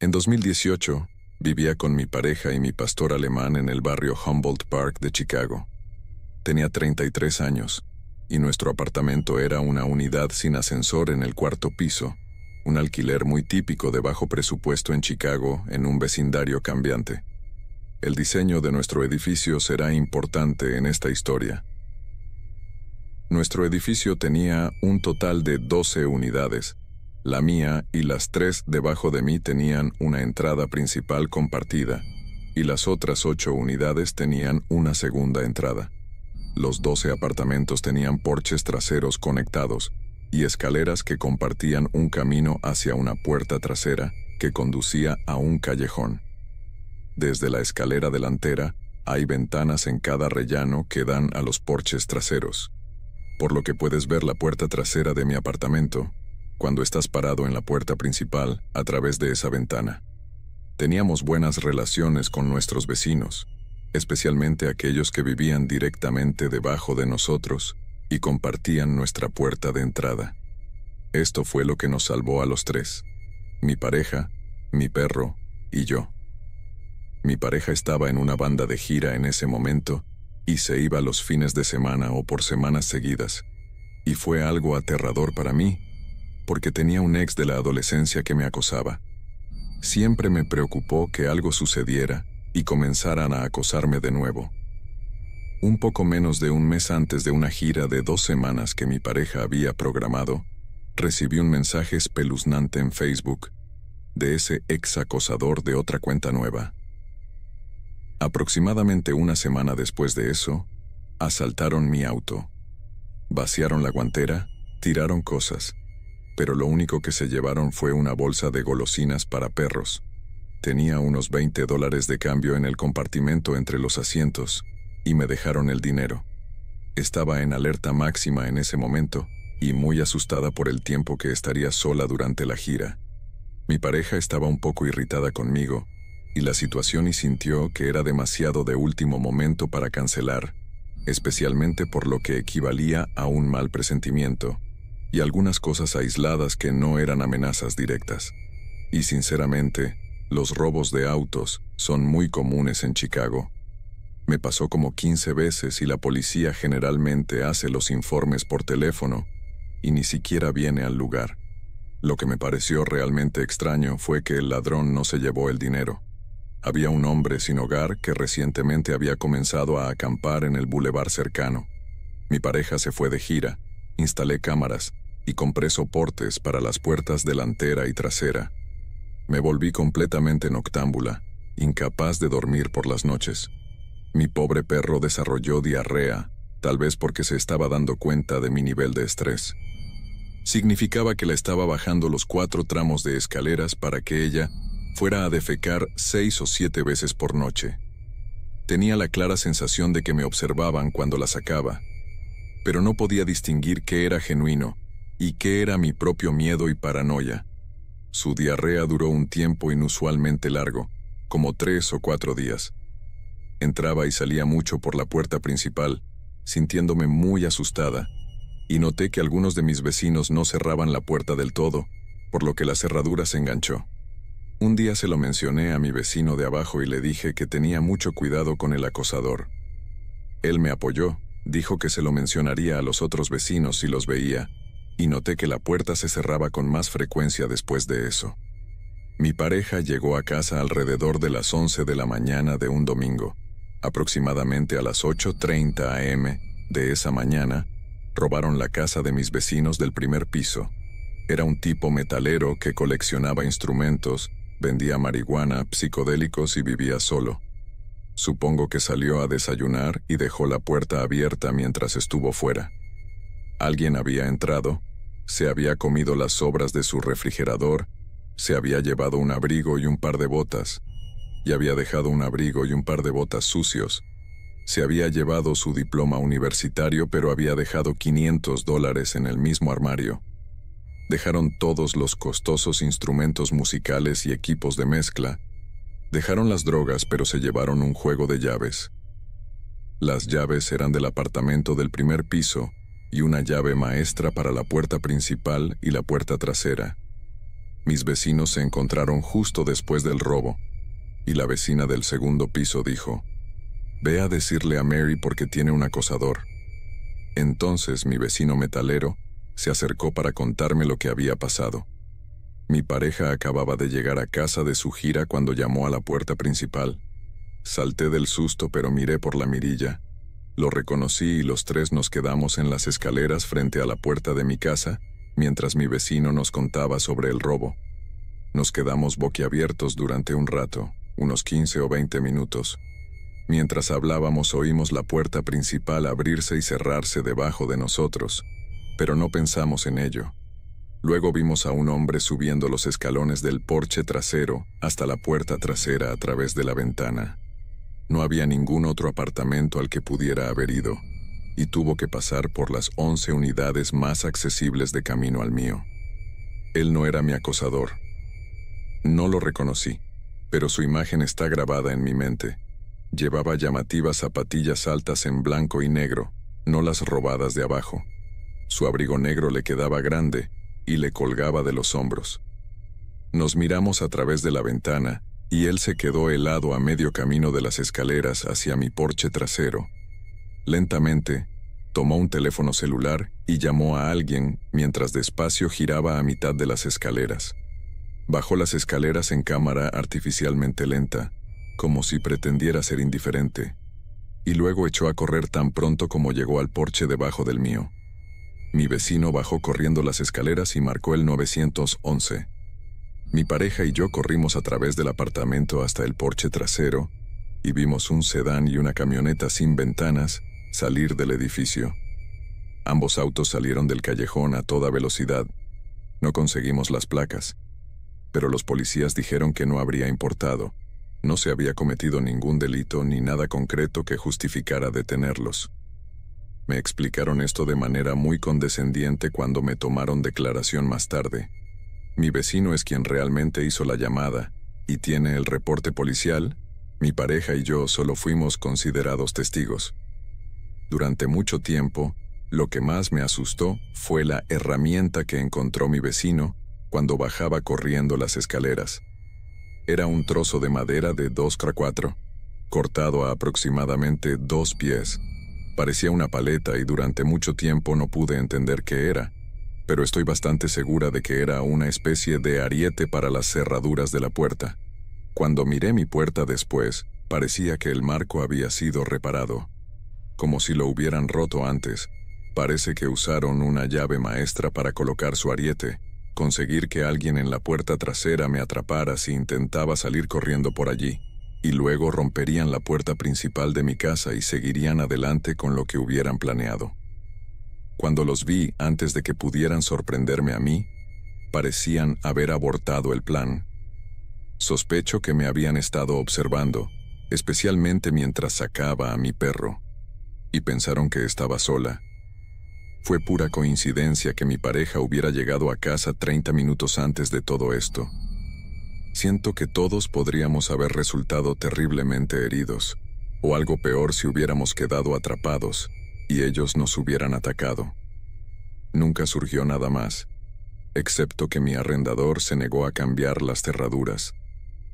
En 2018, vivía con mi pareja y mi pastor alemán en el barrio Humboldt Park de Chicago. Tenía 33 años, y nuestro apartamento era una unidad sin ascensor en el cuarto piso, un alquiler muy típico de bajo presupuesto en Chicago en un vecindario cambiante. El diseño de nuestro edificio será importante en esta historia. Nuestro edificio tenía un total de 12 unidades, la mía y las tres debajo de mí tenían una entrada principal compartida, y las otras ocho unidades tenían una segunda entrada. Los doce apartamentos tenían porches traseros conectados y escaleras que compartían un camino hacia una puerta trasera que conducía a un callejón. Desde la escalera delantera hay ventanas en cada rellano que dan a los porches traseros, por lo que puedes ver la puerta trasera de mi apartamento cuando estás parado en la puerta principal a través de esa ventana. Teníamos buenas relaciones con nuestros vecinos, especialmente aquellos que vivían directamente debajo de nosotros y compartían nuestra puerta de entrada. Esto fue lo que nos salvó a los tres, mi pareja, mi perro y yo. Mi pareja estaba en una banda de gira en ese momento y se iba los fines de semana o por semanas seguidas, y fue algo aterrador para mí porque tenía un ex de la adolescencia que me acosaba. Siempre me preocupó que algo sucediera y comenzaran a acosarme de nuevo. Un poco menos de un mes antes de una gira de dos semanas que mi pareja había programado, recibí un mensaje espeluznante en Facebook de ese ex acosador de otra cuenta nueva. Aproximadamente una semana después de eso, asaltaron mi auto. Vaciaron la guantera, tiraron cosas, pero lo único que se llevaron fue una bolsa de golosinas para perros. Tenía unos 20 dólares de cambio en el compartimento entre los asientos, y me dejaron el dinero. Estaba en alerta máxima en ese momento, y muy asustada por el tiempo que estaría sola durante la gira. Mi pareja estaba un poco irritada conmigo, y la situación y sintió que era demasiado de último momento para cancelar, especialmente por lo que equivalía a un mal presentimiento y algunas cosas aisladas que no eran amenazas directas. Y sinceramente, los robos de autos son muy comunes en Chicago. Me pasó como 15 veces y la policía generalmente hace los informes por teléfono y ni siquiera viene al lugar. Lo que me pareció realmente extraño fue que el ladrón no se llevó el dinero. Había un hombre sin hogar que recientemente había comenzado a acampar en el bulevar cercano. Mi pareja se fue de gira instalé cámaras y compré soportes para las puertas delantera y trasera. Me volví completamente noctámbula, incapaz de dormir por las noches. Mi pobre perro desarrolló diarrea, tal vez porque se estaba dando cuenta de mi nivel de estrés. Significaba que la estaba bajando los cuatro tramos de escaleras para que ella fuera a defecar seis o siete veces por noche. Tenía la clara sensación de que me observaban cuando la sacaba, pero no podía distinguir qué era genuino y qué era mi propio miedo y paranoia. Su diarrea duró un tiempo inusualmente largo, como tres o cuatro días. Entraba y salía mucho por la puerta principal, sintiéndome muy asustada, y noté que algunos de mis vecinos no cerraban la puerta del todo, por lo que la cerradura se enganchó. Un día se lo mencioné a mi vecino de abajo y le dije que tenía mucho cuidado con el acosador. Él me apoyó, Dijo que se lo mencionaría a los otros vecinos si los veía, y noté que la puerta se cerraba con más frecuencia después de eso. Mi pareja llegó a casa alrededor de las 11 de la mañana de un domingo. Aproximadamente a las 8.30 am de esa mañana, robaron la casa de mis vecinos del primer piso. Era un tipo metalero que coleccionaba instrumentos, vendía marihuana, psicodélicos y vivía solo. Supongo que salió a desayunar y dejó la puerta abierta mientras estuvo fuera. Alguien había entrado, se había comido las sobras de su refrigerador, se había llevado un abrigo y un par de botas, y había dejado un abrigo y un par de botas sucios. Se había llevado su diploma universitario pero había dejado 500 dólares en el mismo armario. Dejaron todos los costosos instrumentos musicales y equipos de mezcla, Dejaron las drogas pero se llevaron un juego de llaves. Las llaves eran del apartamento del primer piso y una llave maestra para la puerta principal y la puerta trasera. Mis vecinos se encontraron justo después del robo, y la vecina del segundo piso dijo, Ve a decirle a Mary porque tiene un acosador. Entonces mi vecino metalero se acercó para contarme lo que había pasado. Mi pareja acababa de llegar a casa de su gira cuando llamó a la puerta principal. Salté del susto pero miré por la mirilla. Lo reconocí y los tres nos quedamos en las escaleras frente a la puerta de mi casa mientras mi vecino nos contaba sobre el robo. Nos quedamos boquiabiertos durante un rato, unos 15 o 20 minutos. Mientras hablábamos oímos la puerta principal abrirse y cerrarse debajo de nosotros, pero no pensamos en ello. Luego vimos a un hombre subiendo los escalones del porche trasero hasta la puerta trasera a través de la ventana. No había ningún otro apartamento al que pudiera haber ido, y tuvo que pasar por las once unidades más accesibles de camino al mío. Él no era mi acosador. No lo reconocí, pero su imagen está grabada en mi mente. Llevaba llamativas zapatillas altas en blanco y negro, no las robadas de abajo. Su abrigo negro le quedaba grande, y le colgaba de los hombros. Nos miramos a través de la ventana, y él se quedó helado a medio camino de las escaleras hacia mi porche trasero. Lentamente, tomó un teléfono celular y llamó a alguien mientras despacio giraba a mitad de las escaleras. Bajó las escaleras en cámara artificialmente lenta, como si pretendiera ser indiferente, y luego echó a correr tan pronto como llegó al porche debajo del mío. Mi vecino bajó corriendo las escaleras y marcó el 911. Mi pareja y yo corrimos a través del apartamento hasta el porche trasero y vimos un sedán y una camioneta sin ventanas salir del edificio. Ambos autos salieron del callejón a toda velocidad. No conseguimos las placas, pero los policías dijeron que no habría importado. No se había cometido ningún delito ni nada concreto que justificara detenerlos. Me explicaron esto de manera muy condescendiente cuando me tomaron declaración más tarde. Mi vecino es quien realmente hizo la llamada y tiene el reporte policial. Mi pareja y yo solo fuimos considerados testigos. Durante mucho tiempo, lo que más me asustó fue la herramienta que encontró mi vecino cuando bajaba corriendo las escaleras. Era un trozo de madera de 2 x 4, cortado a aproximadamente dos pies Parecía una paleta y durante mucho tiempo no pude entender qué era, pero estoy bastante segura de que era una especie de ariete para las cerraduras de la puerta. Cuando miré mi puerta después, parecía que el marco había sido reparado. Como si lo hubieran roto antes, parece que usaron una llave maestra para colocar su ariete, conseguir que alguien en la puerta trasera me atrapara si intentaba salir corriendo por allí y luego romperían la puerta principal de mi casa y seguirían adelante con lo que hubieran planeado. Cuando los vi antes de que pudieran sorprenderme a mí, parecían haber abortado el plan. Sospecho que me habían estado observando, especialmente mientras sacaba a mi perro, y pensaron que estaba sola. Fue pura coincidencia que mi pareja hubiera llegado a casa 30 minutos antes de todo esto. Siento que todos podríamos haber resultado terriblemente heridos, o algo peor si hubiéramos quedado atrapados y ellos nos hubieran atacado. Nunca surgió nada más, excepto que mi arrendador se negó a cambiar las cerraduras,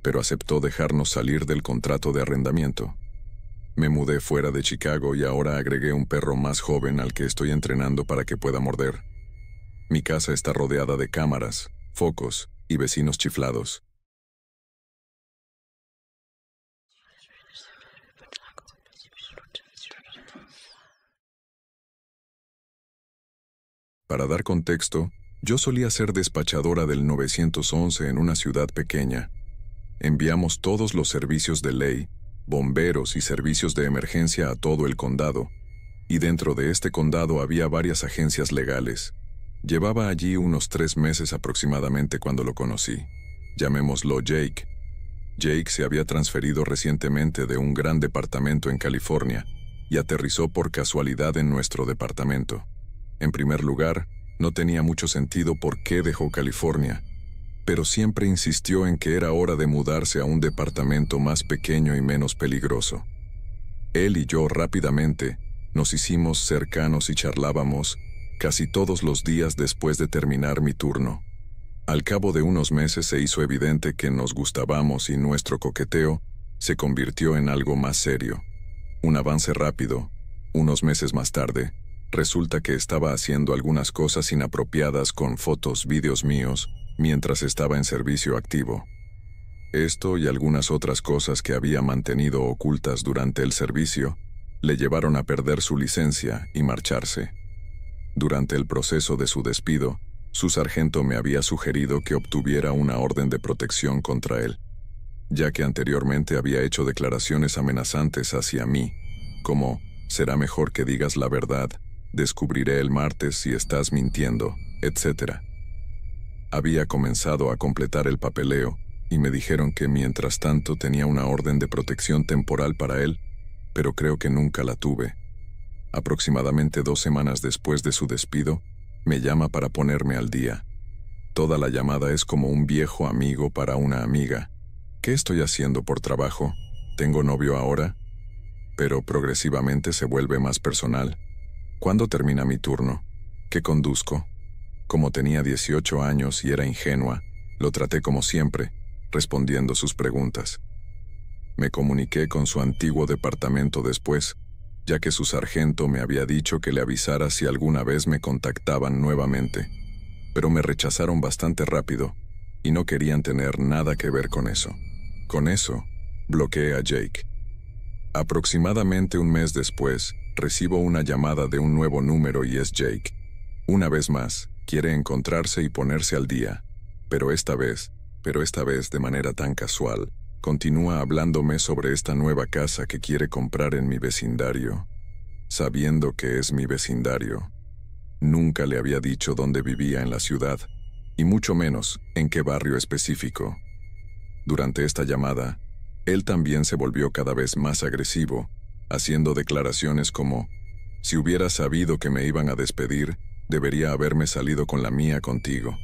pero aceptó dejarnos salir del contrato de arrendamiento. Me mudé fuera de Chicago y ahora agregué un perro más joven al que estoy entrenando para que pueda morder. Mi casa está rodeada de cámaras, focos y vecinos chiflados. Para dar contexto, yo solía ser despachadora del 911 en una ciudad pequeña. Enviamos todos los servicios de ley, bomberos y servicios de emergencia a todo el condado, y dentro de este condado había varias agencias legales. Llevaba allí unos tres meses aproximadamente cuando lo conocí. Llamémoslo Jake. Jake se había transferido recientemente de un gran departamento en California y aterrizó por casualidad en nuestro departamento. En primer lugar, no tenía mucho sentido por qué dejó California, pero siempre insistió en que era hora de mudarse a un departamento más pequeño y menos peligroso. Él y yo rápidamente nos hicimos cercanos y charlábamos casi todos los días después de terminar mi turno. Al cabo de unos meses se hizo evidente que nos gustábamos y nuestro coqueteo se convirtió en algo más serio. Un avance rápido, unos meses más tarde, Resulta que estaba haciendo algunas cosas inapropiadas con fotos, vídeos míos, mientras estaba en servicio activo. Esto y algunas otras cosas que había mantenido ocultas durante el servicio le llevaron a perder su licencia y marcharse. Durante el proceso de su despido, su sargento me había sugerido que obtuviera una orden de protección contra él, ya que anteriormente había hecho declaraciones amenazantes hacia mí, como, será mejor que digas la verdad descubriré el martes si estás mintiendo, etc. Había comenzado a completar el papeleo, y me dijeron que mientras tanto tenía una orden de protección temporal para él, pero creo que nunca la tuve. Aproximadamente dos semanas después de su despido, me llama para ponerme al día. Toda la llamada es como un viejo amigo para una amiga. ¿Qué estoy haciendo por trabajo? ¿Tengo novio ahora? Pero progresivamente se vuelve más personal. ¿Cuándo termina mi turno? ¿Qué conduzco? Como tenía 18 años y era ingenua, lo traté como siempre, respondiendo sus preguntas. Me comuniqué con su antiguo departamento después, ya que su sargento me había dicho que le avisara si alguna vez me contactaban nuevamente, pero me rechazaron bastante rápido y no querían tener nada que ver con eso. Con eso, bloqueé a Jake. Aproximadamente un mes después, recibo una llamada de un nuevo número y es Jake. Una vez más, quiere encontrarse y ponerse al día, pero esta vez, pero esta vez de manera tan casual, continúa hablándome sobre esta nueva casa que quiere comprar en mi vecindario, sabiendo que es mi vecindario. Nunca le había dicho dónde vivía en la ciudad, y mucho menos en qué barrio específico. Durante esta llamada, él también se volvió cada vez más agresivo haciendo declaraciones como, si hubiera sabido que me iban a despedir, debería haberme salido con la mía contigo.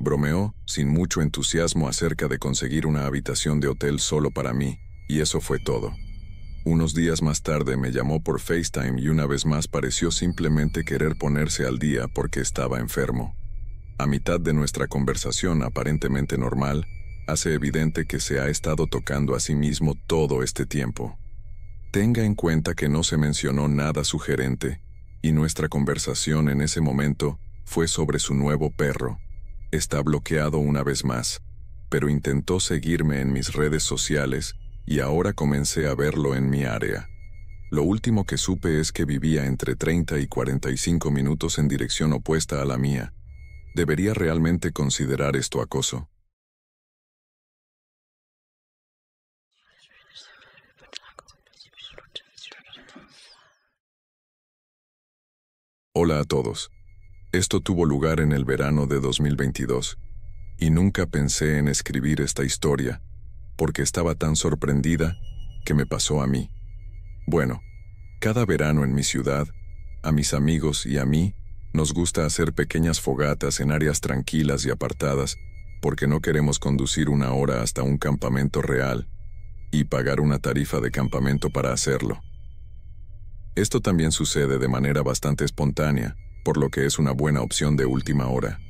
Bromeó sin mucho entusiasmo acerca de conseguir una habitación de hotel solo para mí, y eso fue todo. Unos días más tarde me llamó por FaceTime y una vez más pareció simplemente querer ponerse al día porque estaba enfermo. A mitad de nuestra conversación aparentemente normal, hace evidente que se ha estado tocando a sí mismo todo este tiempo. Tenga en cuenta que no se mencionó nada sugerente, y nuestra conversación en ese momento fue sobre su nuevo perro. Está bloqueado una vez más, pero intentó seguirme en mis redes sociales y ahora comencé a verlo en mi área. Lo último que supe es que vivía entre 30 y 45 minutos en dirección opuesta a la mía. ¿Debería realmente considerar esto acoso? Hola a todos. Esto tuvo lugar en el verano de 2022, y nunca pensé en escribir esta historia, porque estaba tan sorprendida que me pasó a mí. Bueno, cada verano en mi ciudad, a mis amigos y a mí, nos gusta hacer pequeñas fogatas en áreas tranquilas y apartadas, porque no queremos conducir una hora hasta un campamento real y pagar una tarifa de campamento para hacerlo. Esto también sucede de manera bastante espontánea, por lo que es una buena opción de última hora.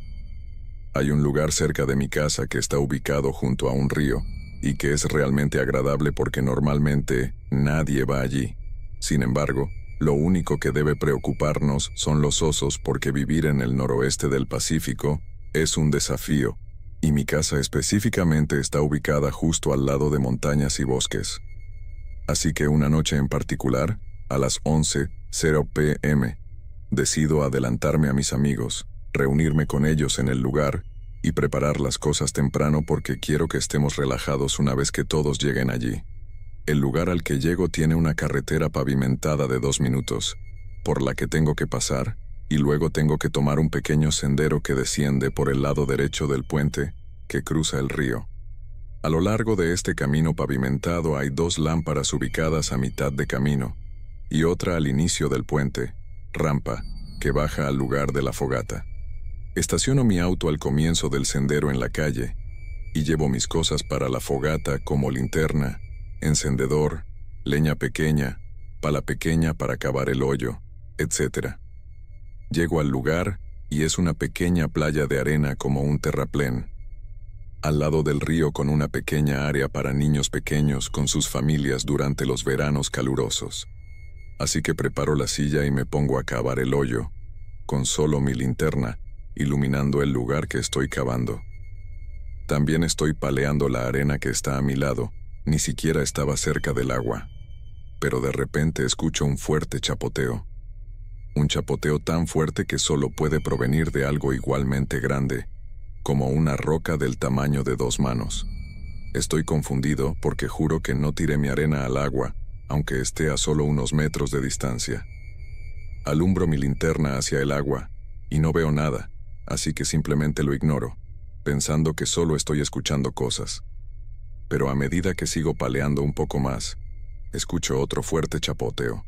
Hay un lugar cerca de mi casa que está ubicado junto a un río y que es realmente agradable porque normalmente nadie va allí. Sin embargo, lo único que debe preocuparnos son los osos porque vivir en el noroeste del Pacífico es un desafío, y mi casa específicamente está ubicada justo al lado de montañas y bosques. Así que una noche en particular, a las 11.0 pm, decido adelantarme a mis amigos, reunirme con ellos en el lugar y preparar las cosas temprano porque quiero que estemos relajados una vez que todos lleguen allí. El lugar al que llego tiene una carretera pavimentada de dos minutos, por la que tengo que pasar, y luego tengo que tomar un pequeño sendero que desciende por el lado derecho del puente, que cruza el río. A lo largo de este camino pavimentado hay dos lámparas ubicadas a mitad de camino, y otra al inicio del puente, rampa, que baja al lugar de la fogata. Estaciono mi auto al comienzo del sendero en la calle y llevo mis cosas para la fogata como linterna, encendedor, leña pequeña, pala pequeña para cavar el hoyo, etc. Llego al lugar y es una pequeña playa de arena como un terraplén. Al lado del río con una pequeña área para niños pequeños con sus familias durante los veranos calurosos. Así que preparo la silla y me pongo a cavar el hoyo, con solo mi linterna, iluminando el lugar que estoy cavando. También estoy paleando la arena que está a mi lado, ni siquiera estaba cerca del agua. Pero de repente escucho un fuerte chapoteo. Un chapoteo tan fuerte que solo puede provenir de algo igualmente grande, como una roca del tamaño de dos manos. Estoy confundido porque juro que no tiré mi arena al agua, aunque esté a solo unos metros de distancia. Alumbro mi linterna hacia el agua, y no veo nada, así que simplemente lo ignoro, pensando que solo estoy escuchando cosas. Pero a medida que sigo paleando un poco más, escucho otro fuerte chapoteo.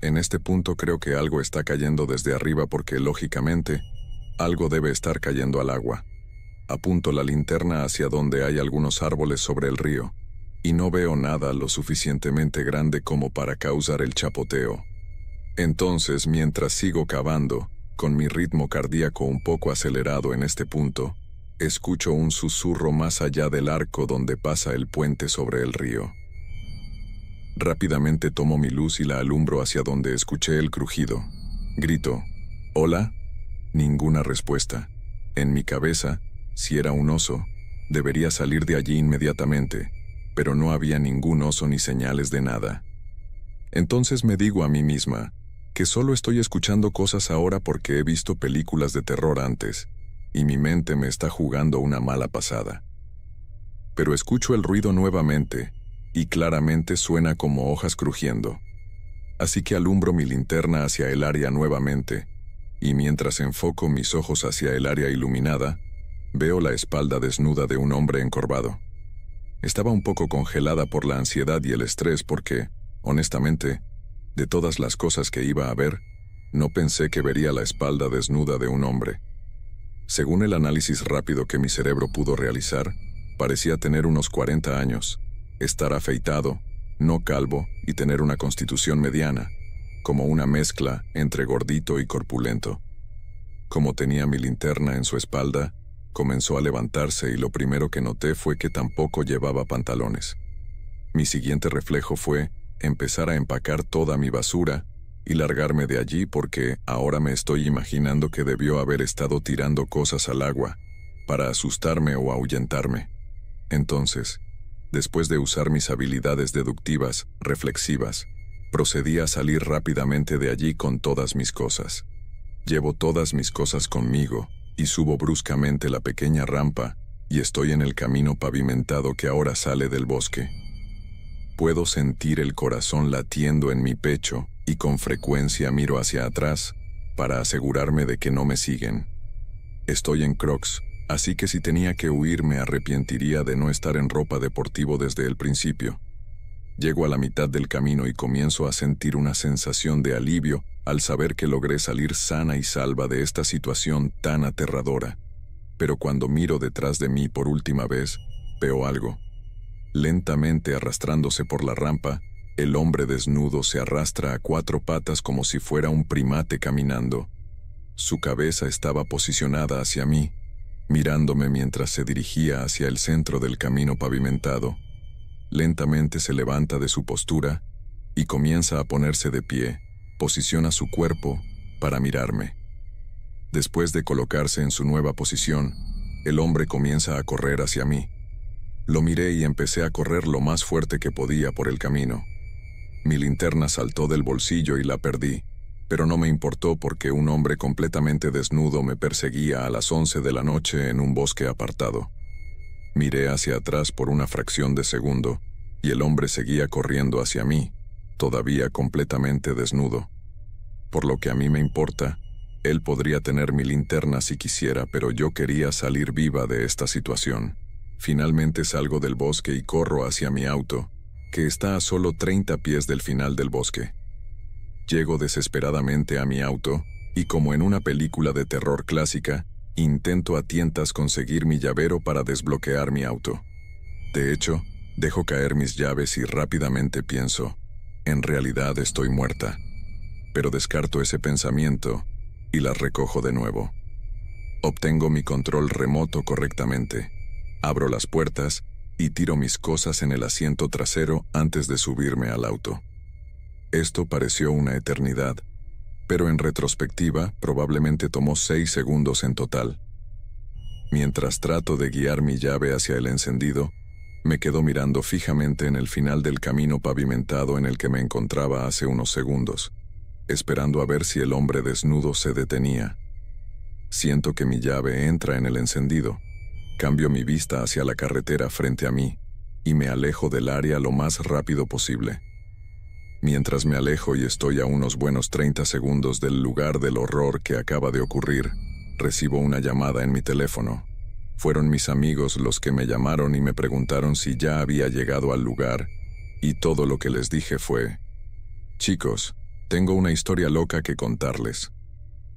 En este punto creo que algo está cayendo desde arriba porque, lógicamente, algo debe estar cayendo al agua. Apunto la linterna hacia donde hay algunos árboles sobre el río, y no veo nada lo suficientemente grande como para causar el chapoteo. Entonces, mientras sigo cavando, con mi ritmo cardíaco un poco acelerado en este punto, escucho un susurro más allá del arco donde pasa el puente sobre el río. Rápidamente tomo mi luz y la alumbro hacia donde escuché el crujido. Grito, ¿Hola? Ninguna respuesta. En mi cabeza, si era un oso, debería salir de allí inmediatamente pero no había ningún oso ni señales de nada. Entonces me digo a mí misma, que solo estoy escuchando cosas ahora porque he visto películas de terror antes, y mi mente me está jugando una mala pasada. Pero escucho el ruido nuevamente, y claramente suena como hojas crujiendo. Así que alumbro mi linterna hacia el área nuevamente, y mientras enfoco mis ojos hacia el área iluminada, veo la espalda desnuda de un hombre encorvado. Estaba un poco congelada por la ansiedad y el estrés porque, honestamente, de todas las cosas que iba a ver, no pensé que vería la espalda desnuda de un hombre. Según el análisis rápido que mi cerebro pudo realizar, parecía tener unos 40 años, estar afeitado, no calvo y tener una constitución mediana, como una mezcla entre gordito y corpulento. Como tenía mi linterna en su espalda, Comenzó a levantarse y lo primero que noté fue que tampoco llevaba pantalones. Mi siguiente reflejo fue empezar a empacar toda mi basura y largarme de allí porque ahora me estoy imaginando que debió haber estado tirando cosas al agua para asustarme o ahuyentarme. Entonces, después de usar mis habilidades deductivas, reflexivas, procedí a salir rápidamente de allí con todas mis cosas. Llevo todas mis cosas conmigo, subo bruscamente la pequeña rampa y estoy en el camino pavimentado que ahora sale del bosque. Puedo sentir el corazón latiendo en mi pecho y con frecuencia miro hacia atrás para asegurarme de que no me siguen. Estoy en Crocs, así que si tenía que huir me arrepentiría de no estar en ropa deportivo desde el principio. Llego a la mitad del camino y comienzo a sentir una sensación de alivio al saber que logré salir sana y salva de esta situación tan aterradora. Pero cuando miro detrás de mí por última vez, veo algo. Lentamente arrastrándose por la rampa, el hombre desnudo se arrastra a cuatro patas como si fuera un primate caminando. Su cabeza estaba posicionada hacia mí, mirándome mientras se dirigía hacia el centro del camino pavimentado. Lentamente se levanta de su postura y comienza a ponerse de pie, posiciona su cuerpo para mirarme. Después de colocarse en su nueva posición, el hombre comienza a correr hacia mí. Lo miré y empecé a correr lo más fuerte que podía por el camino. Mi linterna saltó del bolsillo y la perdí, pero no me importó porque un hombre completamente desnudo me perseguía a las 11 de la noche en un bosque apartado. Miré hacia atrás por una fracción de segundo, y el hombre seguía corriendo hacia mí, todavía completamente desnudo. Por lo que a mí me importa, él podría tener mi linterna si quisiera, pero yo quería salir viva de esta situación. Finalmente salgo del bosque y corro hacia mi auto, que está a solo 30 pies del final del bosque. Llego desesperadamente a mi auto, y como en una película de terror clásica, Intento a tientas conseguir mi llavero para desbloquear mi auto. De hecho, dejo caer mis llaves y rápidamente pienso, en realidad estoy muerta. Pero descarto ese pensamiento y las recojo de nuevo. Obtengo mi control remoto correctamente. Abro las puertas y tiro mis cosas en el asiento trasero antes de subirme al auto. Esto pareció una eternidad, pero en retrospectiva probablemente tomó seis segundos en total. Mientras trato de guiar mi llave hacia el encendido, me quedo mirando fijamente en el final del camino pavimentado en el que me encontraba hace unos segundos, esperando a ver si el hombre desnudo se detenía. Siento que mi llave entra en el encendido, cambio mi vista hacia la carretera frente a mí y me alejo del área lo más rápido posible. Mientras me alejo y estoy a unos buenos 30 segundos del lugar del horror que acaba de ocurrir, recibo una llamada en mi teléfono. Fueron mis amigos los que me llamaron y me preguntaron si ya había llegado al lugar, y todo lo que les dije fue, Chicos, tengo una historia loca que contarles.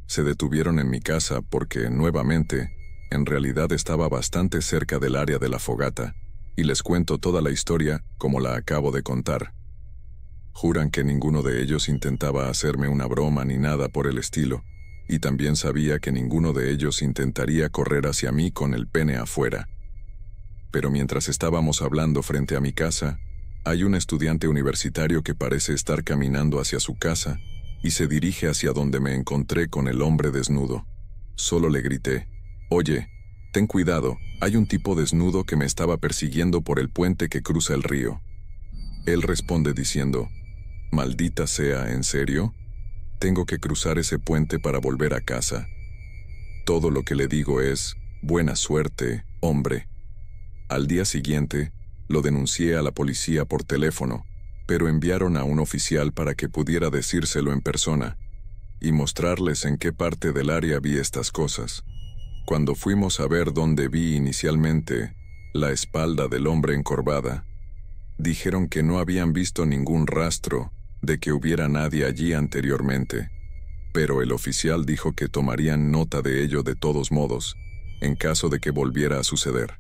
Se detuvieron en mi casa porque, nuevamente, en realidad estaba bastante cerca del área de la fogata, y les cuento toda la historia como la acabo de contar. Juran que ninguno de ellos intentaba hacerme una broma ni nada por el estilo, y también sabía que ninguno de ellos intentaría correr hacia mí con el pene afuera. Pero mientras estábamos hablando frente a mi casa, hay un estudiante universitario que parece estar caminando hacia su casa y se dirige hacia donde me encontré con el hombre desnudo. Solo le grité, Oye, ten cuidado, hay un tipo desnudo que me estaba persiguiendo por el puente que cruza el río. Él responde diciendo, Maldita sea, ¿en serio? Tengo que cruzar ese puente para volver a casa. Todo lo que le digo es, buena suerte, hombre. Al día siguiente, lo denuncié a la policía por teléfono, pero enviaron a un oficial para que pudiera decírselo en persona y mostrarles en qué parte del área vi estas cosas. Cuando fuimos a ver dónde vi inicialmente la espalda del hombre encorvada, dijeron que no habían visto ningún rastro de que hubiera nadie allí anteriormente, pero el oficial dijo que tomarían nota de ello de todos modos, en caso de que volviera a suceder.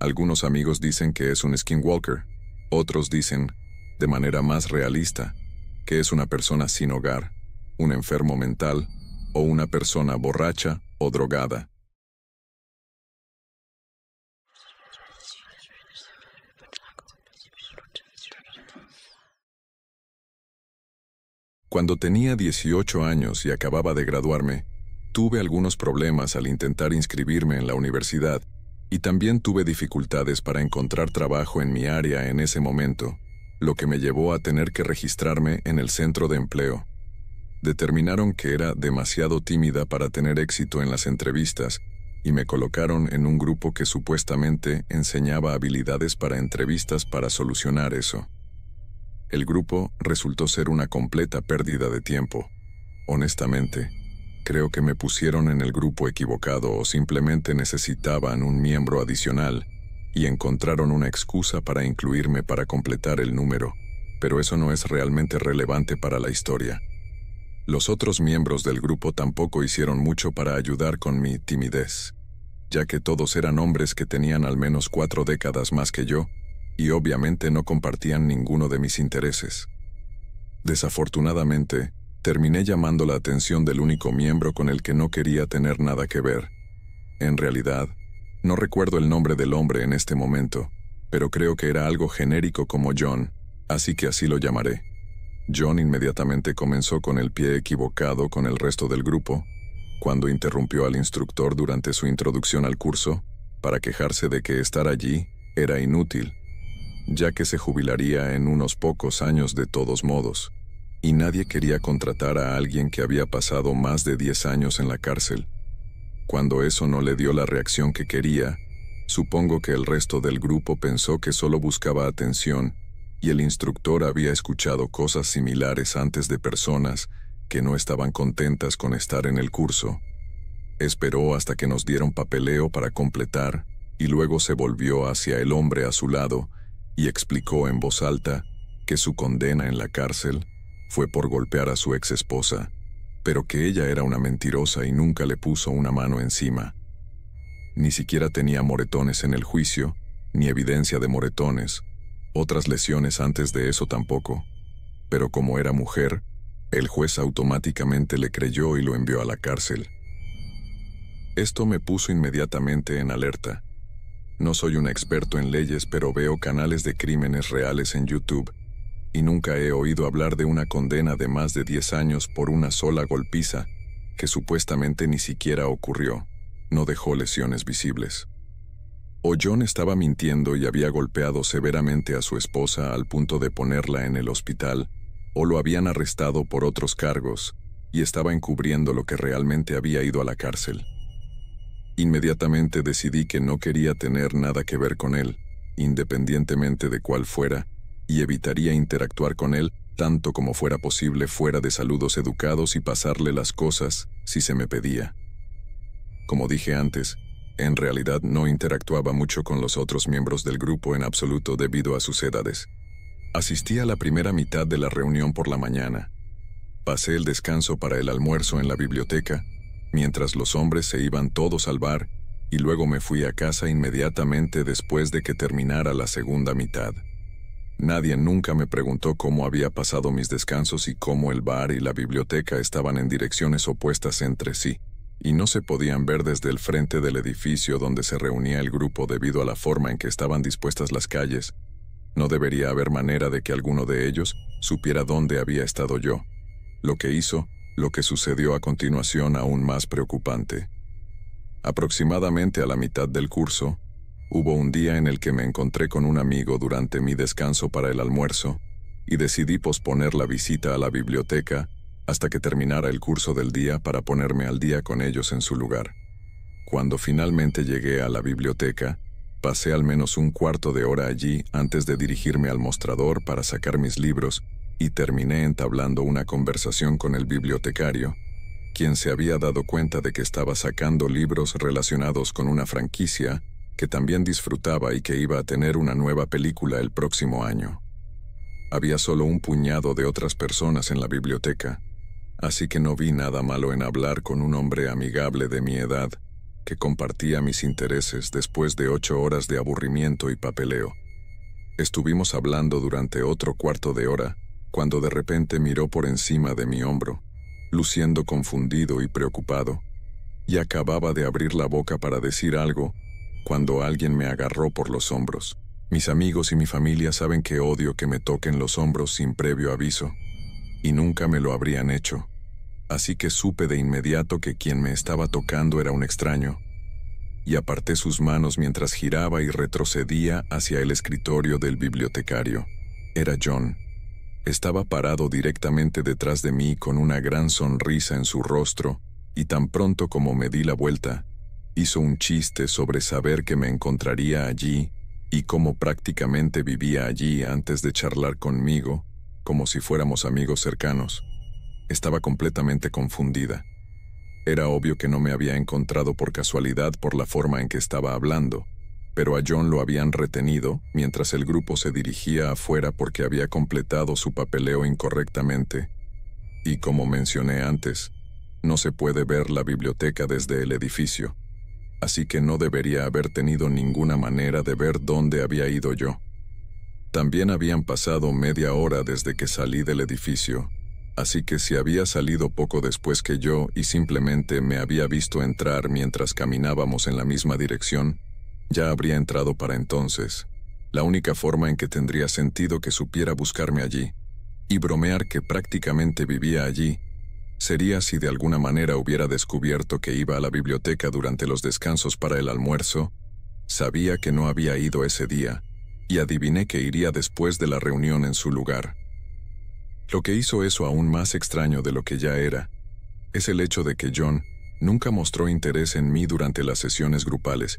Algunos amigos dicen que es un skinwalker, otros dicen, de manera más realista, que es una persona sin hogar, un enfermo mental, o una persona borracha o drogada. Cuando tenía 18 años y acababa de graduarme, tuve algunos problemas al intentar inscribirme en la universidad y también tuve dificultades para encontrar trabajo en mi área en ese momento, lo que me llevó a tener que registrarme en el centro de empleo. Determinaron que era demasiado tímida para tener éxito en las entrevistas y me colocaron en un grupo que supuestamente enseñaba habilidades para entrevistas para solucionar eso. El grupo resultó ser una completa pérdida de tiempo. Honestamente, creo que me pusieron en el grupo equivocado o simplemente necesitaban un miembro adicional y encontraron una excusa para incluirme para completar el número, pero eso no es realmente relevante para la historia. Los otros miembros del grupo tampoco hicieron mucho para ayudar con mi timidez, ya que todos eran hombres que tenían al menos cuatro décadas más que yo y obviamente no compartían ninguno de mis intereses. Desafortunadamente, terminé llamando la atención del único miembro con el que no quería tener nada que ver. En realidad, no recuerdo el nombre del hombre en este momento, pero creo que era algo genérico como John, así que así lo llamaré. John inmediatamente comenzó con el pie equivocado con el resto del grupo, cuando interrumpió al instructor durante su introducción al curso, para quejarse de que estar allí era inútil ya que se jubilaría en unos pocos años de todos modos, y nadie quería contratar a alguien que había pasado más de 10 años en la cárcel. Cuando eso no le dio la reacción que quería, supongo que el resto del grupo pensó que solo buscaba atención, y el instructor había escuchado cosas similares antes de personas que no estaban contentas con estar en el curso. Esperó hasta que nos dieron papeleo para completar, y luego se volvió hacia el hombre a su lado, y explicó en voz alta que su condena en la cárcel fue por golpear a su ex esposa, pero que ella era una mentirosa y nunca le puso una mano encima. Ni siquiera tenía moretones en el juicio, ni evidencia de moretones, otras lesiones antes de eso tampoco. Pero como era mujer, el juez automáticamente le creyó y lo envió a la cárcel. Esto me puso inmediatamente en alerta. No soy un experto en leyes, pero veo canales de crímenes reales en YouTube y nunca he oído hablar de una condena de más de 10 años por una sola golpiza que supuestamente ni siquiera ocurrió. No dejó lesiones visibles. O John estaba mintiendo y había golpeado severamente a su esposa al punto de ponerla en el hospital, o lo habían arrestado por otros cargos y estaba encubriendo lo que realmente había ido a la cárcel. Inmediatamente decidí que no quería tener nada que ver con él, independientemente de cuál fuera, y evitaría interactuar con él tanto como fuera posible fuera de saludos educados y pasarle las cosas si se me pedía. Como dije antes, en realidad no interactuaba mucho con los otros miembros del grupo en absoluto debido a sus edades. Asistí a la primera mitad de la reunión por la mañana. Pasé el descanso para el almuerzo en la biblioteca mientras los hombres se iban todos al bar, y luego me fui a casa inmediatamente después de que terminara la segunda mitad. Nadie nunca me preguntó cómo había pasado mis descansos y cómo el bar y la biblioteca estaban en direcciones opuestas entre sí, y no se podían ver desde el frente del edificio donde se reunía el grupo debido a la forma en que estaban dispuestas las calles. No debería haber manera de que alguno de ellos supiera dónde había estado yo. Lo que hizo lo que sucedió a continuación aún más preocupante. Aproximadamente a la mitad del curso, hubo un día en el que me encontré con un amigo durante mi descanso para el almuerzo, y decidí posponer la visita a la biblioteca hasta que terminara el curso del día para ponerme al día con ellos en su lugar. Cuando finalmente llegué a la biblioteca, pasé al menos un cuarto de hora allí antes de dirigirme al mostrador para sacar mis libros y terminé entablando una conversación con el bibliotecario, quien se había dado cuenta de que estaba sacando libros relacionados con una franquicia que también disfrutaba y que iba a tener una nueva película el próximo año. Había solo un puñado de otras personas en la biblioteca, así que no vi nada malo en hablar con un hombre amigable de mi edad que compartía mis intereses después de ocho horas de aburrimiento y papeleo. Estuvimos hablando durante otro cuarto de hora, cuando de repente miró por encima de mi hombro, luciendo confundido y preocupado, y acababa de abrir la boca para decir algo, cuando alguien me agarró por los hombros. Mis amigos y mi familia saben que odio que me toquen los hombros sin previo aviso, y nunca me lo habrían hecho, así que supe de inmediato que quien me estaba tocando era un extraño, y aparté sus manos mientras giraba y retrocedía hacia el escritorio del bibliotecario. Era John. Estaba parado directamente detrás de mí con una gran sonrisa en su rostro, y tan pronto como me di la vuelta, hizo un chiste sobre saber que me encontraría allí y cómo prácticamente vivía allí antes de charlar conmigo, como si fuéramos amigos cercanos. Estaba completamente confundida. Era obvio que no me había encontrado por casualidad por la forma en que estaba hablando, pero a John lo habían retenido mientras el grupo se dirigía afuera porque había completado su papeleo incorrectamente. Y como mencioné antes, no se puede ver la biblioteca desde el edificio, así que no debería haber tenido ninguna manera de ver dónde había ido yo. También habían pasado media hora desde que salí del edificio, así que si había salido poco después que yo y simplemente me había visto entrar mientras caminábamos en la misma dirección, ya habría entrado para entonces. La única forma en que tendría sentido que supiera buscarme allí, y bromear que prácticamente vivía allí, sería si de alguna manera hubiera descubierto que iba a la biblioteca durante los descansos para el almuerzo, sabía que no había ido ese día, y adiviné que iría después de la reunión en su lugar. Lo que hizo eso aún más extraño de lo que ya era, es el hecho de que John nunca mostró interés en mí durante las sesiones grupales,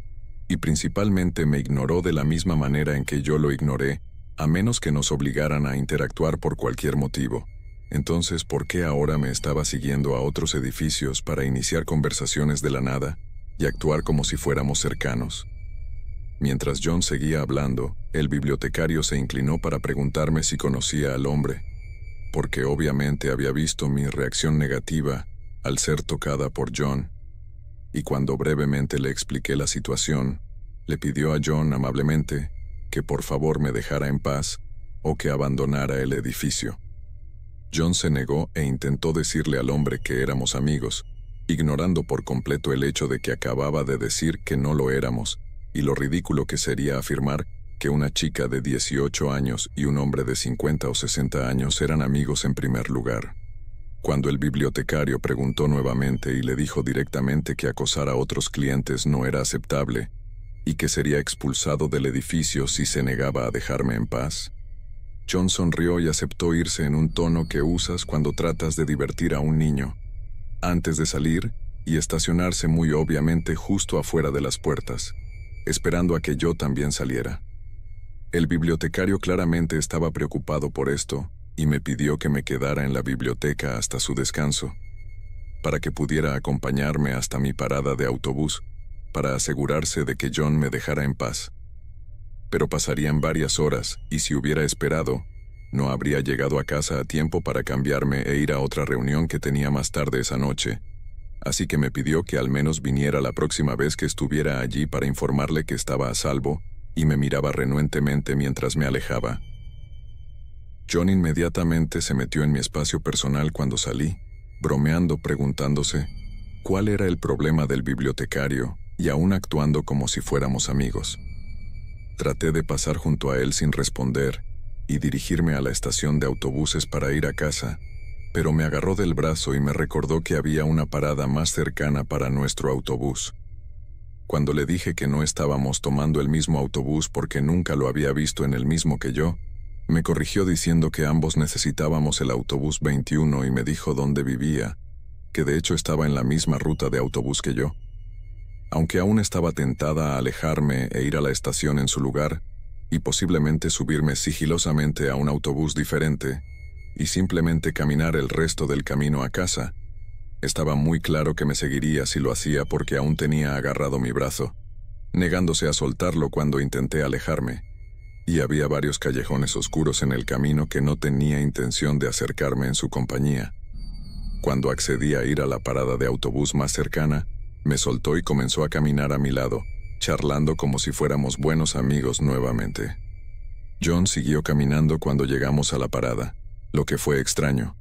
y principalmente me ignoró de la misma manera en que yo lo ignoré, a menos que nos obligaran a interactuar por cualquier motivo. Entonces, ¿por qué ahora me estaba siguiendo a otros edificios para iniciar conversaciones de la nada y actuar como si fuéramos cercanos? Mientras John seguía hablando, el bibliotecario se inclinó para preguntarme si conocía al hombre, porque obviamente había visto mi reacción negativa al ser tocada por John y cuando brevemente le expliqué la situación, le pidió a John amablemente que por favor me dejara en paz o que abandonara el edificio. John se negó e intentó decirle al hombre que éramos amigos, ignorando por completo el hecho de que acababa de decir que no lo éramos, y lo ridículo que sería afirmar que una chica de 18 años y un hombre de 50 o 60 años eran amigos en primer lugar. Cuando el bibliotecario preguntó nuevamente y le dijo directamente que acosar a otros clientes no era aceptable y que sería expulsado del edificio si se negaba a dejarme en paz, John sonrió y aceptó irse en un tono que usas cuando tratas de divertir a un niño, antes de salir y estacionarse muy obviamente justo afuera de las puertas, esperando a que yo también saliera. El bibliotecario claramente estaba preocupado por esto, y me pidió que me quedara en la biblioteca hasta su descanso, para que pudiera acompañarme hasta mi parada de autobús, para asegurarse de que John me dejara en paz. Pero pasarían varias horas, y si hubiera esperado, no habría llegado a casa a tiempo para cambiarme e ir a otra reunión que tenía más tarde esa noche, así que me pidió que al menos viniera la próxima vez que estuviera allí para informarle que estaba a salvo, y me miraba renuentemente mientras me alejaba. John inmediatamente se metió en mi espacio personal cuando salí, bromeando preguntándose cuál era el problema del bibliotecario y aún actuando como si fuéramos amigos. Traté de pasar junto a él sin responder y dirigirme a la estación de autobuses para ir a casa, pero me agarró del brazo y me recordó que había una parada más cercana para nuestro autobús. Cuando le dije que no estábamos tomando el mismo autobús porque nunca lo había visto en el mismo que yo, me corrigió diciendo que ambos necesitábamos el autobús 21 y me dijo dónde vivía, que de hecho estaba en la misma ruta de autobús que yo. Aunque aún estaba tentada a alejarme e ir a la estación en su lugar, y posiblemente subirme sigilosamente a un autobús diferente, y simplemente caminar el resto del camino a casa, estaba muy claro que me seguiría si lo hacía porque aún tenía agarrado mi brazo, negándose a soltarlo cuando intenté alejarme y había varios callejones oscuros en el camino que no tenía intención de acercarme en su compañía. Cuando accedí a ir a la parada de autobús más cercana, me soltó y comenzó a caminar a mi lado, charlando como si fuéramos buenos amigos nuevamente. John siguió caminando cuando llegamos a la parada, lo que fue extraño,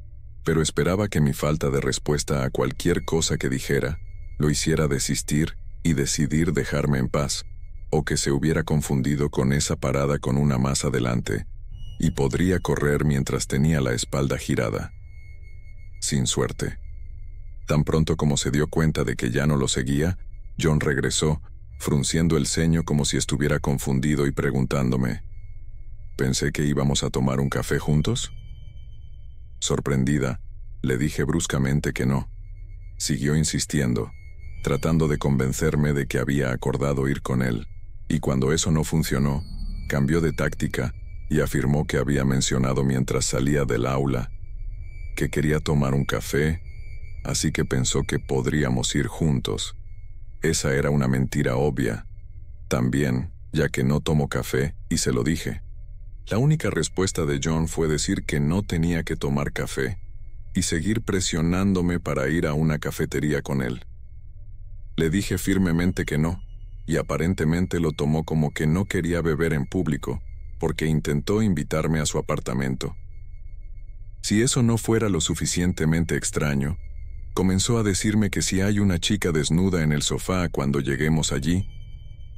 pero esperaba que mi falta de respuesta a cualquier cosa que dijera lo hiciera desistir y decidir dejarme en paz, o que se hubiera confundido con esa parada con una más adelante, y podría correr mientras tenía la espalda girada. Sin suerte. Tan pronto como se dio cuenta de que ya no lo seguía, John regresó, frunciendo el ceño como si estuviera confundido y preguntándome, ¿Pensé que íbamos a tomar un café juntos? Sorprendida, le dije bruscamente que no. Siguió insistiendo, tratando de convencerme de que había acordado ir con él y cuando eso no funcionó, cambió de táctica y afirmó que había mencionado mientras salía del aula que quería tomar un café, así que pensó que podríamos ir juntos. Esa era una mentira obvia. También, ya que no tomo café, y se lo dije. La única respuesta de John fue decir que no tenía que tomar café, y seguir presionándome para ir a una cafetería con él. Le dije firmemente que no, y aparentemente lo tomó como que no quería beber en público, porque intentó invitarme a su apartamento. Si eso no fuera lo suficientemente extraño, comenzó a decirme que si hay una chica desnuda en el sofá cuando lleguemos allí,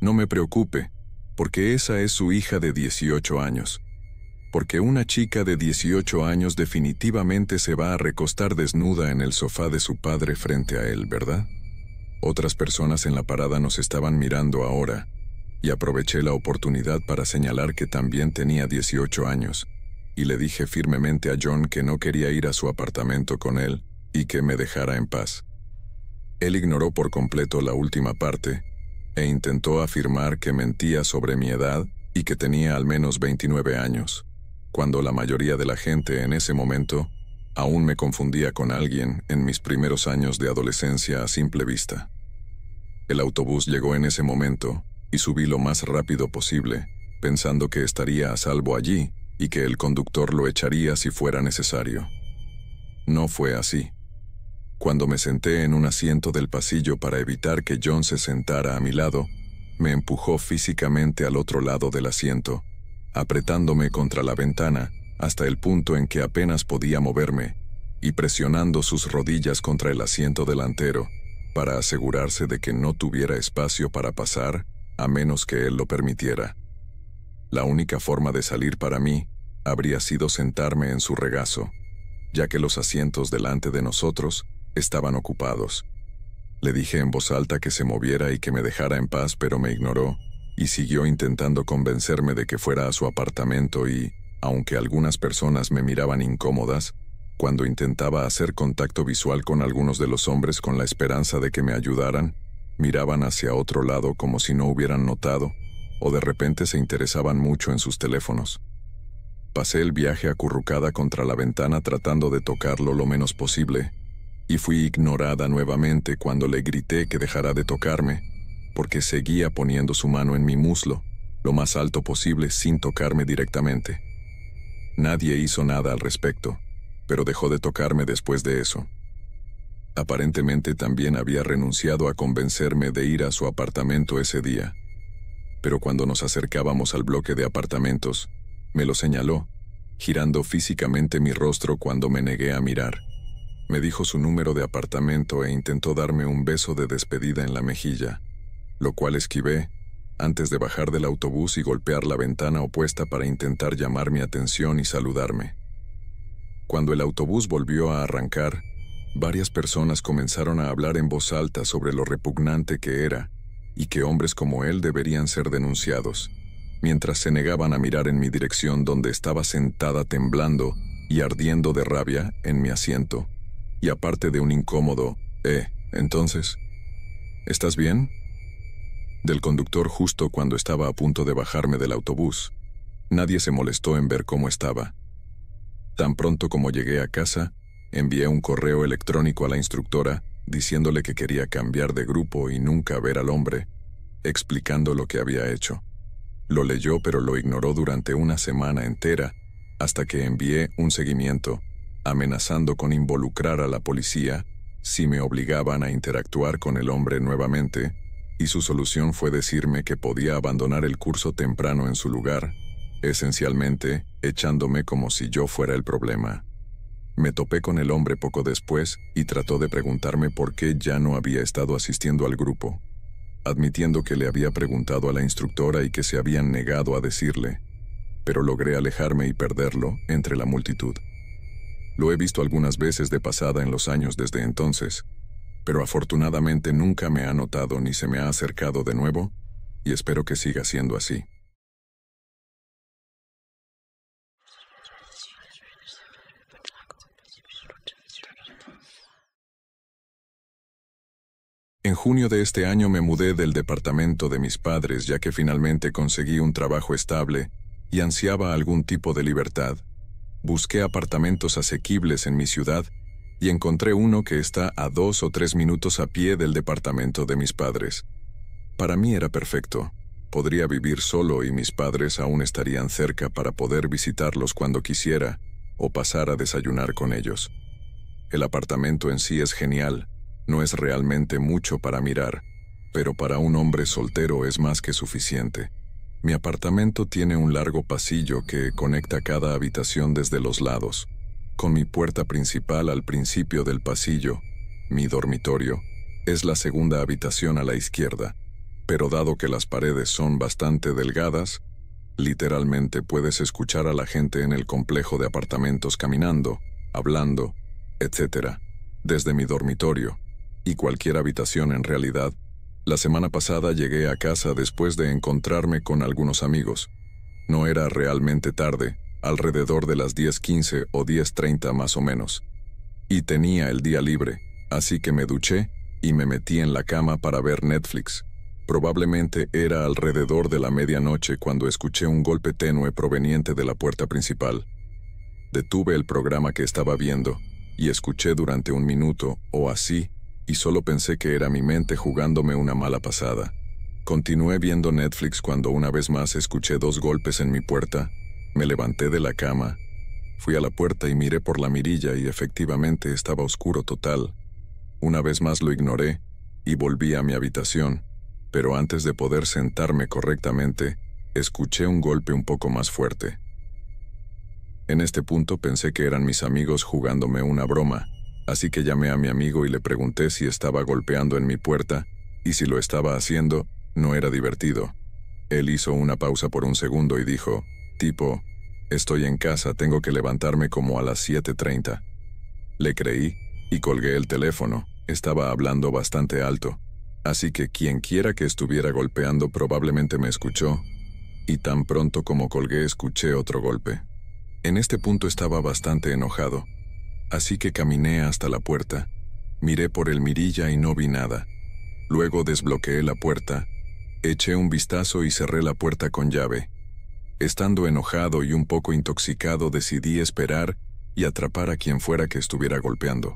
no me preocupe, porque esa es su hija de 18 años. Porque una chica de 18 años definitivamente se va a recostar desnuda en el sofá de su padre frente a él, ¿verdad? Otras personas en la parada nos estaban mirando ahora, y aproveché la oportunidad para señalar que también tenía 18 años, y le dije firmemente a John que no quería ir a su apartamento con él, y que me dejara en paz. Él ignoró por completo la última parte, e intentó afirmar que mentía sobre mi edad y que tenía al menos 29 años, cuando la mayoría de la gente en ese momento Aún me confundía con alguien en mis primeros años de adolescencia a simple vista. El autobús llegó en ese momento y subí lo más rápido posible, pensando que estaría a salvo allí y que el conductor lo echaría si fuera necesario. No fue así. Cuando me senté en un asiento del pasillo para evitar que John se sentara a mi lado, me empujó físicamente al otro lado del asiento, apretándome contra la ventana hasta el punto en que apenas podía moverme, y presionando sus rodillas contra el asiento delantero, para asegurarse de que no tuviera espacio para pasar, a menos que él lo permitiera. La única forma de salir para mí habría sido sentarme en su regazo, ya que los asientos delante de nosotros estaban ocupados. Le dije en voz alta que se moviera y que me dejara en paz, pero me ignoró, y siguió intentando convencerme de que fuera a su apartamento y, aunque algunas personas me miraban incómodas, cuando intentaba hacer contacto visual con algunos de los hombres con la esperanza de que me ayudaran, miraban hacia otro lado como si no hubieran notado, o de repente se interesaban mucho en sus teléfonos. Pasé el viaje acurrucada contra la ventana tratando de tocarlo lo menos posible, y fui ignorada nuevamente cuando le grité que dejara de tocarme, porque seguía poniendo su mano en mi muslo, lo más alto posible sin tocarme directamente. Nadie hizo nada al respecto, pero dejó de tocarme después de eso. Aparentemente también había renunciado a convencerme de ir a su apartamento ese día. Pero cuando nos acercábamos al bloque de apartamentos, me lo señaló, girando físicamente mi rostro cuando me negué a mirar. Me dijo su número de apartamento e intentó darme un beso de despedida en la mejilla, lo cual esquivé antes de bajar del autobús y golpear la ventana opuesta para intentar llamar mi atención y saludarme. Cuando el autobús volvió a arrancar, varias personas comenzaron a hablar en voz alta sobre lo repugnante que era y que hombres como él deberían ser denunciados, mientras se negaban a mirar en mi dirección donde estaba sentada temblando y ardiendo de rabia en mi asiento. Y aparte de un incómodo, eh, entonces, ¿estás bien? del conductor justo cuando estaba a punto de bajarme del autobús. Nadie se molestó en ver cómo estaba. Tan pronto como llegué a casa, envié un correo electrónico a la instructora diciéndole que quería cambiar de grupo y nunca ver al hombre, explicando lo que había hecho. Lo leyó pero lo ignoró durante una semana entera hasta que envié un seguimiento, amenazando con involucrar a la policía si me obligaban a interactuar con el hombre nuevamente y su solución fue decirme que podía abandonar el curso temprano en su lugar, esencialmente echándome como si yo fuera el problema. Me topé con el hombre poco después y trató de preguntarme por qué ya no había estado asistiendo al grupo, admitiendo que le había preguntado a la instructora y que se habían negado a decirle, pero logré alejarme y perderlo entre la multitud. Lo he visto algunas veces de pasada en los años desde entonces, pero afortunadamente nunca me ha notado ni se me ha acercado de nuevo, y espero que siga siendo así. En junio de este año me mudé del departamento de mis padres ya que finalmente conseguí un trabajo estable y ansiaba algún tipo de libertad. Busqué apartamentos asequibles en mi ciudad y encontré uno que está a dos o tres minutos a pie del departamento de mis padres. Para mí era perfecto. Podría vivir solo y mis padres aún estarían cerca para poder visitarlos cuando quisiera o pasar a desayunar con ellos. El apartamento en sí es genial, no es realmente mucho para mirar, pero para un hombre soltero es más que suficiente. Mi apartamento tiene un largo pasillo que conecta cada habitación desde los lados con mi puerta principal al principio del pasillo, mi dormitorio, es la segunda habitación a la izquierda, pero dado que las paredes son bastante delgadas, literalmente puedes escuchar a la gente en el complejo de apartamentos caminando, hablando, etc., desde mi dormitorio, y cualquier habitación en realidad. La semana pasada llegué a casa después de encontrarme con algunos amigos. No era realmente tarde, alrededor de las 10.15 o 10.30 más o menos, y tenía el día libre, así que me duché y me metí en la cama para ver Netflix. Probablemente era alrededor de la medianoche cuando escuché un golpe tenue proveniente de la puerta principal. Detuve el programa que estaba viendo y escuché durante un minuto o así, y solo pensé que era mi mente jugándome una mala pasada. Continué viendo Netflix cuando una vez más escuché dos golpes en mi puerta me levanté de la cama, fui a la puerta y miré por la mirilla y efectivamente estaba oscuro total. Una vez más lo ignoré y volví a mi habitación, pero antes de poder sentarme correctamente, escuché un golpe un poco más fuerte. En este punto pensé que eran mis amigos jugándome una broma, así que llamé a mi amigo y le pregunté si estaba golpeando en mi puerta, y si lo estaba haciendo, no era divertido. Él hizo una pausa por un segundo y dijo, tipo, estoy en casa, tengo que levantarme como a las 7.30. Le creí y colgué el teléfono, estaba hablando bastante alto, así que quien quiera que estuviera golpeando probablemente me escuchó, y tan pronto como colgué escuché otro golpe. En este punto estaba bastante enojado, así que caminé hasta la puerta, miré por el mirilla y no vi nada. Luego desbloqueé la puerta, eché un vistazo y cerré la puerta con llave. Estando enojado y un poco intoxicado decidí esperar y atrapar a quien fuera que estuviera golpeando.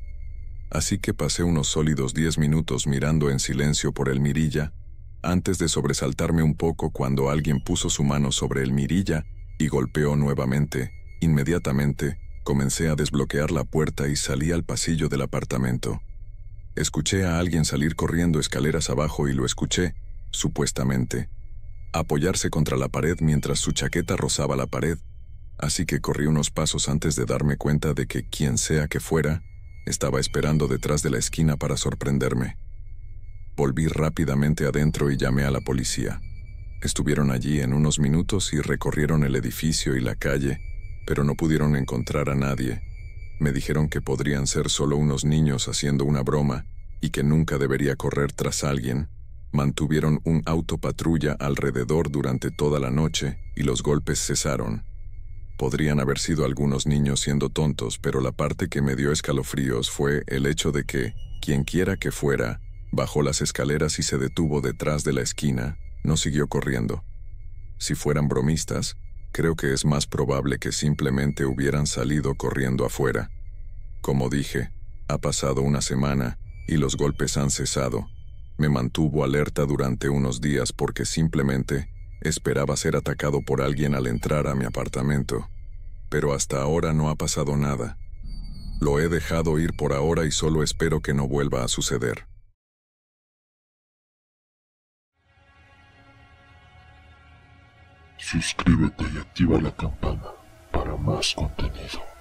Así que pasé unos sólidos diez minutos mirando en silencio por el mirilla, antes de sobresaltarme un poco cuando alguien puso su mano sobre el mirilla y golpeó nuevamente. Inmediatamente, comencé a desbloquear la puerta y salí al pasillo del apartamento. Escuché a alguien salir corriendo escaleras abajo y lo escuché, supuestamente, apoyarse contra la pared mientras su chaqueta rozaba la pared, así que corrí unos pasos antes de darme cuenta de que quien sea que fuera, estaba esperando detrás de la esquina para sorprenderme. Volví rápidamente adentro y llamé a la policía. Estuvieron allí en unos minutos y recorrieron el edificio y la calle, pero no pudieron encontrar a nadie. Me dijeron que podrían ser solo unos niños haciendo una broma y que nunca debería correr tras alguien, Mantuvieron un autopatrulla alrededor durante toda la noche y los golpes cesaron. Podrían haber sido algunos niños siendo tontos, pero la parte que me dio escalofríos fue el hecho de que, quienquiera que fuera, bajó las escaleras y se detuvo detrás de la esquina, no siguió corriendo. Si fueran bromistas, creo que es más probable que simplemente hubieran salido corriendo afuera. Como dije, ha pasado una semana y los golpes han cesado, me mantuvo alerta durante unos días porque simplemente esperaba ser atacado por alguien al entrar a mi apartamento, pero hasta ahora no ha pasado nada. Lo he dejado ir por ahora y solo espero que no vuelva a suceder. Suscríbete y activa la campana para más contenido.